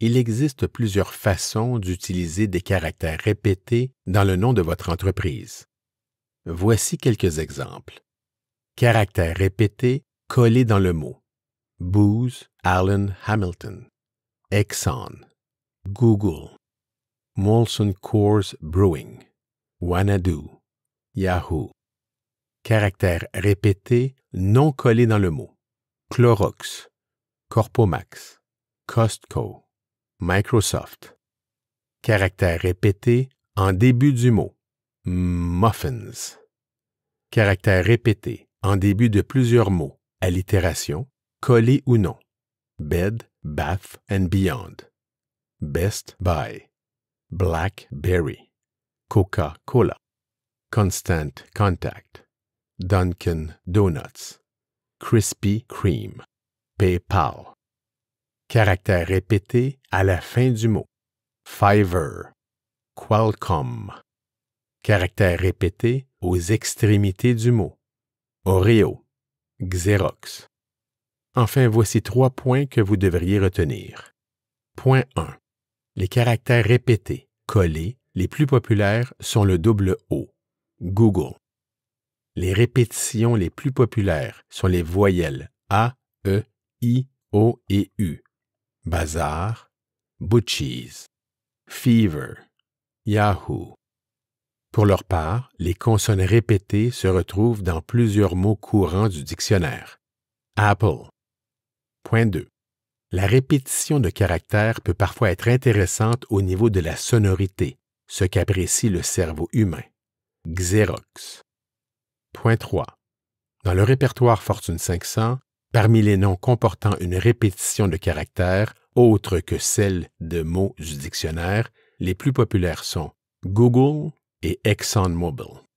il existe plusieurs façons d'utiliser des caractères répétés dans le nom de votre entreprise. Voici quelques exemples. Caractères répétés collés dans le mot. Booz Allen Hamilton, Exxon, Google, Molson Coors Brewing, Wanadoo, Yahoo. Caractères répétés non collés dans le mot. Clorox, Corpomax, Costco. Microsoft. Caractère répété en début du mot. Muffins. Caractère répété en début de plusieurs mots. Allitération, collé ou non. Bed, bath and beyond. Best buy. Blackberry. Coca-Cola. Constant contact. Dunkin' Donuts. Crispy Cream PayPal. Caractères répétés à la fin du mot. Fiverr, Qualcomm, Caractères répétés aux extrémités du mot. Oreo, Xerox. Enfin, voici trois points que vous devriez retenir. Point 1. Les caractères répétés, collés, les plus populaires sont le double O, Google. Les répétitions les plus populaires sont les voyelles A, E, I, O et U, Bazar, Butchies, Fever, Yahoo. Pour leur part, les consonnes répétées se retrouvent dans plusieurs mots courants du dictionnaire. Apple. Point 2. La répétition de caractères peut parfois être intéressante au niveau de la sonorité, ce qu'apprécie le cerveau humain. Xerox. Point 3. Dans le répertoire Fortune 500, parmi les noms comportant une répétition de caractères autre que celle de mots du dictionnaire, les plus populaires sont Google et ExxonMobil.